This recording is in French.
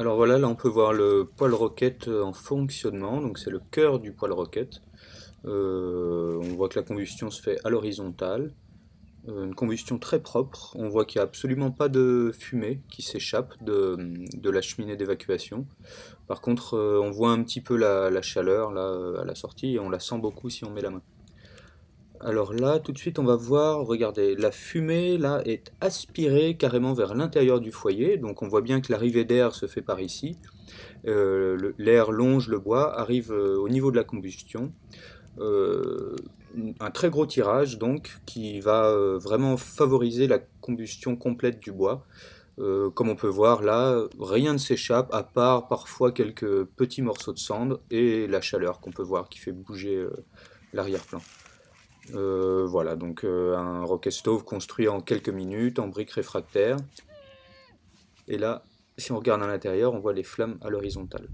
Alors voilà, là on peut voir le poil roquette euh, en fonctionnement, donc c'est le cœur du poil roquette. Euh, on voit que la combustion se fait à l'horizontale, euh, une combustion très propre, on voit qu'il n'y a absolument pas de fumée qui s'échappe de, la cheminée d'évacuation. Par contre, on voit un petit peu la, la chaleur à la sortie et on la sent beaucoup si on met la main. Alors là, tout de suite, on va voir, regardez, la fumée, là, est aspirée carrément vers l'intérieur du foyer. Donc on voit bien que l'arrivée d'air se fait par ici. Euh, l'air longe le bois, arrive euh, au niveau de la combustion. Euh, un très gros tirage, donc, qui va vraiment favoriser la combustion complète du bois. comme on peut voir là, rien ne s'échappe à part parfois quelques petits morceaux de cendre et la chaleur qu'on peut voir qui fait bouger l'arrière-plan. Euh, voilà, donc euh, un rocket stove construit en quelques minutes, en briques réfractaires. Et là, si on regarde à l'intérieur, on voit les flammes à l'horizontale.